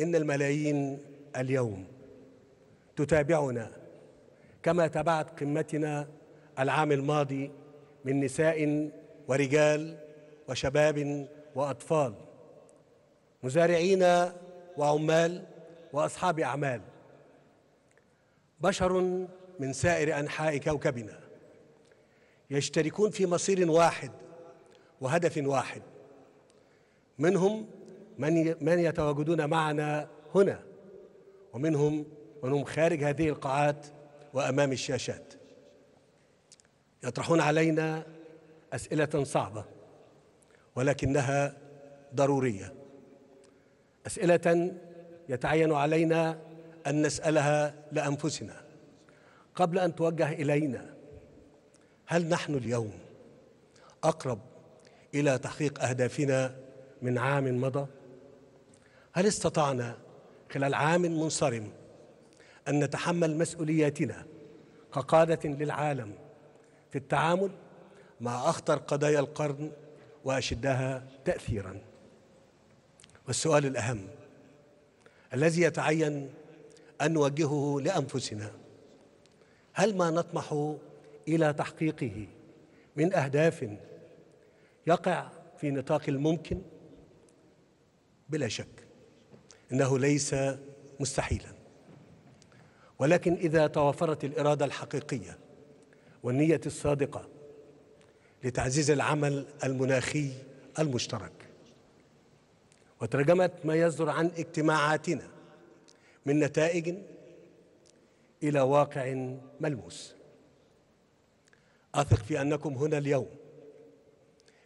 إن الملايين اليوم تتابعنا كما تابعت قمتنا العام الماضي من نساء ورجال وشباب وأطفال مزارعين وعمال وأصحاب أعمال بشر من سائر أنحاء كوكبنا يشتركون في مصير واحد وهدف واحد منهم من من يتواجدون معنا هنا ومنهم من هم خارج هذه القاعات وامام الشاشات يطرحون علينا اسئله صعبه ولكنها ضروريه اسئله يتعين علينا ان نسالها لانفسنا قبل ان توجه الينا هل نحن اليوم اقرب الى تحقيق اهدافنا من عام مضى هل استطعنا خلال عام منصرم أن نتحمل مسؤولياتنا كقادة للعالم في التعامل مع أخطر قضايا القرن وأشدها تأثيرا والسؤال الأهم الذي يتعين أن نوجهه لأنفسنا هل ما نطمح إلى تحقيقه من أهداف يقع في نطاق الممكن بلا شك انه ليس مستحيلا ولكن اذا توافرت الاراده الحقيقيه والنيه الصادقه لتعزيز العمل المناخي المشترك وترجمت ما يصدر عن اجتماعاتنا من نتائج الى واقع ملموس اثق في انكم هنا اليوم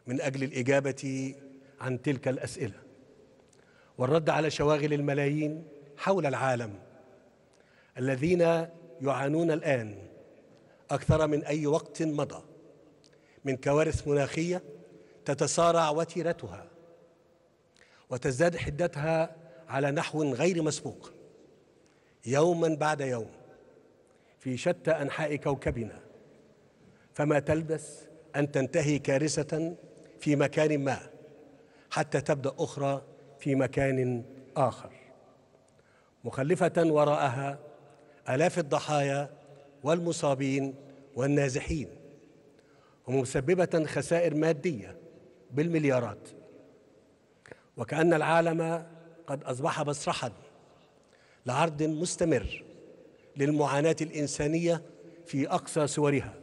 من اجل الاجابه عن تلك الاسئله والرد على شواغل الملايين حول العالم الذين يعانون الان اكثر من اي وقت مضى من كوارث مناخيه تتسارع وتيرتها وتزداد حدتها على نحو غير مسبوق يوما بعد يوم في شتى انحاء كوكبنا فما تلبث ان تنتهي كارثه في مكان ما حتى تبدا اخرى في مكان آخر مخلفة وراءها آلاف الضحايا والمصابين والنازحين ومسببة خسائر مادية بالمليارات وكأن العالم قد أصبح مسرحا لعرض مستمر للمعاناة الإنسانية في أقصى صورها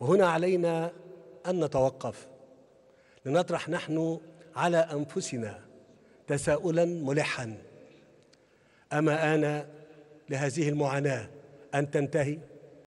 وهنا علينا أن نتوقف لنطرح نحن على أنفسنا تساؤلا ملحا اما انا لهذه المعاناه ان تنتهي